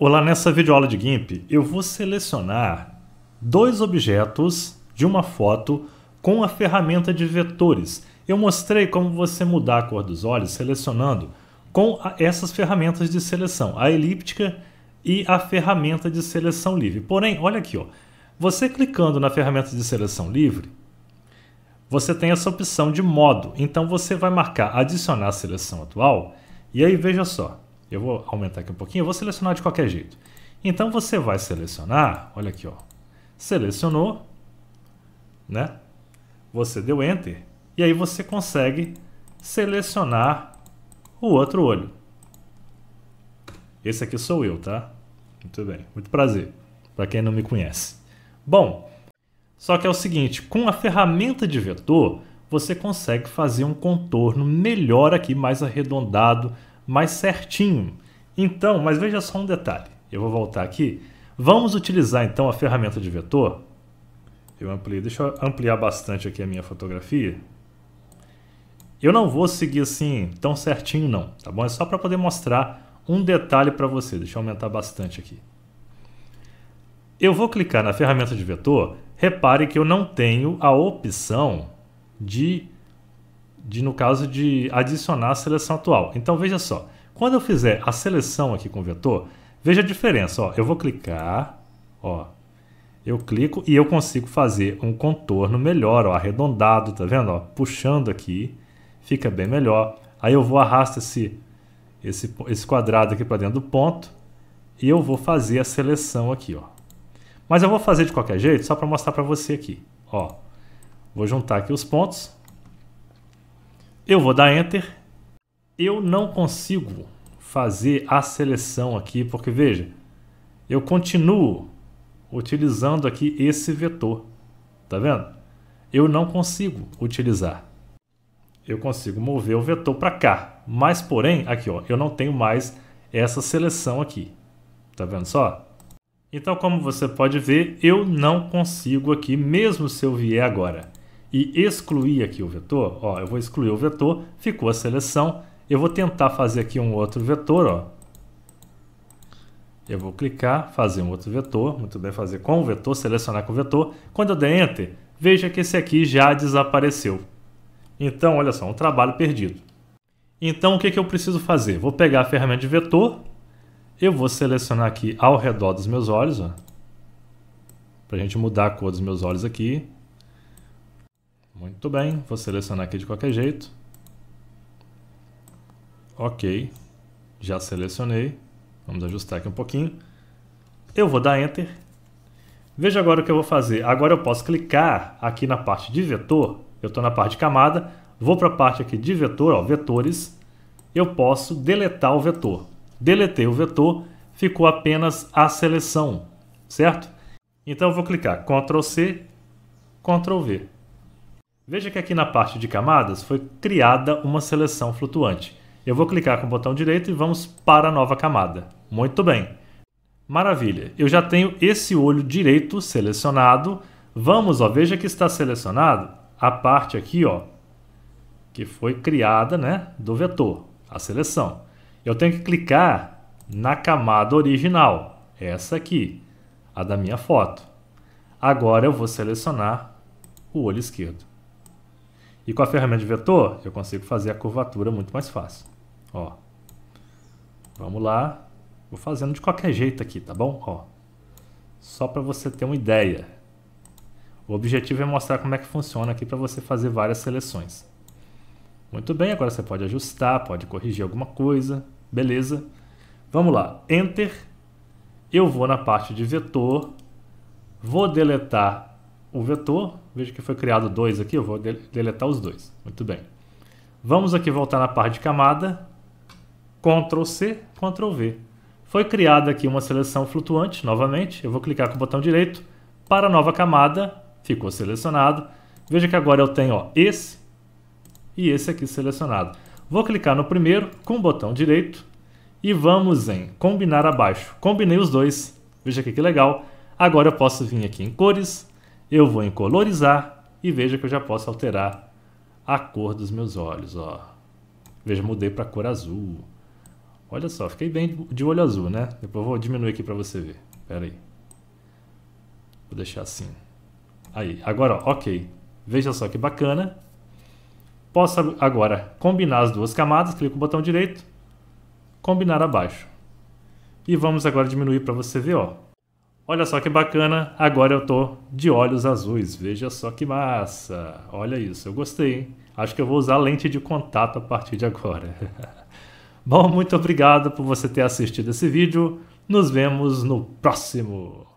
Olá, nessa videoaula de GIMP eu vou selecionar dois objetos de uma foto com a ferramenta de vetores. Eu mostrei como você mudar a cor dos olhos selecionando com essas ferramentas de seleção, a elíptica e a ferramenta de seleção livre. Porém, olha aqui, ó, você clicando na ferramenta de seleção livre, você tem essa opção de modo. Então você vai marcar adicionar seleção atual e aí veja só, eu vou aumentar aqui um pouquinho, eu vou selecionar de qualquer jeito. Então você vai selecionar, olha aqui, ó. Selecionou, né? Você deu enter e aí você consegue selecionar o outro olho. Esse aqui sou eu, tá? Muito bem, muito prazer para quem não me conhece. Bom, só que é o seguinte, com a ferramenta de vetor, você consegue fazer um contorno melhor aqui, mais arredondado, mais certinho. Então, mas veja só um detalhe. Eu vou voltar aqui. Vamos utilizar então a ferramenta de vetor. Eu ampliei, deixa eu ampliar bastante aqui a minha fotografia. Eu não vou seguir assim tão certinho não, tá bom? É só para poder mostrar um detalhe para você. Deixa eu aumentar bastante aqui. Eu vou clicar na ferramenta de vetor. Repare que eu não tenho a opção de de, no caso, de adicionar a seleção atual. Então veja só, quando eu fizer a seleção aqui com o vetor, veja a diferença. Ó, eu vou clicar, ó, eu clico e eu consigo fazer um contorno melhor, ó, arredondado, tá vendo? Ó, puxando aqui, fica bem melhor. Aí eu vou arrastar esse, esse, esse quadrado aqui para dentro do ponto e eu vou fazer a seleção aqui, ó. Mas eu vou fazer de qualquer jeito, só para mostrar para você aqui, ó. Vou juntar aqui os pontos eu vou dar Enter. Eu não consigo fazer a seleção aqui, porque veja, eu continuo utilizando aqui esse vetor, tá vendo? Eu não consigo utilizar. Eu consigo mover o vetor para cá, mas porém, aqui ó, eu não tenho mais essa seleção aqui, tá vendo só? Então, como você pode ver, eu não consigo aqui, mesmo se eu vier agora e excluir aqui o vetor, ó, eu vou excluir o vetor, ficou a seleção. Eu vou tentar fazer aqui um outro vetor, ó. Eu vou clicar, fazer um outro vetor, muito bem, fazer com o vetor, selecionar com o vetor. Quando eu der Enter, veja que esse aqui já desapareceu. Então, olha só, um trabalho perdido. Então, o que, que eu preciso fazer? Vou pegar a ferramenta de vetor, eu vou selecionar aqui ao redor dos meus olhos, ó, para a gente mudar a cor dos meus olhos aqui, muito bem, vou selecionar aqui de qualquer jeito. Ok, já selecionei. Vamos ajustar aqui um pouquinho. Eu vou dar Enter. Veja agora o que eu vou fazer. Agora eu posso clicar aqui na parte de vetor. Eu estou na parte de camada. Vou para a parte aqui de vetor, ó, vetores. Eu posso deletar o vetor. Deletei o vetor, ficou apenas a seleção, certo? Então eu vou clicar Ctrl C, Ctrl V. Veja que aqui na parte de camadas foi criada uma seleção flutuante. Eu vou clicar com o botão direito e vamos para a nova camada. Muito bem. Maravilha, eu já tenho esse olho direito selecionado. Vamos, ó, veja que está selecionado a parte aqui, ó, que foi criada, né, do vetor, a seleção. Eu tenho que clicar na camada original, essa aqui, a da minha foto. Agora eu vou selecionar o olho esquerdo. E com a ferramenta de vetor, eu consigo fazer a curvatura muito mais fácil. Ó, vamos lá. Vou fazendo de qualquer jeito aqui, tá bom? Ó, só para você ter uma ideia. O objetivo é mostrar como é que funciona aqui para você fazer várias seleções. Muito bem, agora você pode ajustar, pode corrigir alguma coisa, beleza? Vamos lá, Enter. Eu vou na parte de vetor, vou deletar o vetor. Veja que foi criado dois aqui, eu vou deletar os dois. Muito bem. Vamos aqui voltar na parte de camada. Ctrl C, Ctrl V. Foi criada aqui uma seleção flutuante, novamente. Eu vou clicar com o botão direito para a nova camada. Ficou selecionado. Veja que agora eu tenho ó, esse e esse aqui selecionado. Vou clicar no primeiro com o botão direito e vamos em combinar abaixo. Combinei os dois. Veja aqui que legal. Agora eu posso vir aqui em cores, eu vou em colorizar e veja que eu já posso alterar a cor dos meus olhos, ó. Veja, mudei para cor azul. Olha só, fiquei bem de olho azul, né? Depois eu vou diminuir aqui para você ver. Pera aí. Vou deixar assim. Aí, agora, ó, ok. Veja só que bacana. Posso agora combinar as duas camadas, clico o botão direito, combinar abaixo. E vamos agora diminuir para você ver, ó. Olha só que bacana, agora eu tô de olhos azuis. Veja só que massa. Olha isso, eu gostei. Hein? Acho que eu vou usar lente de contato a partir de agora. Bom, muito obrigado por você ter assistido esse vídeo. Nos vemos no próximo.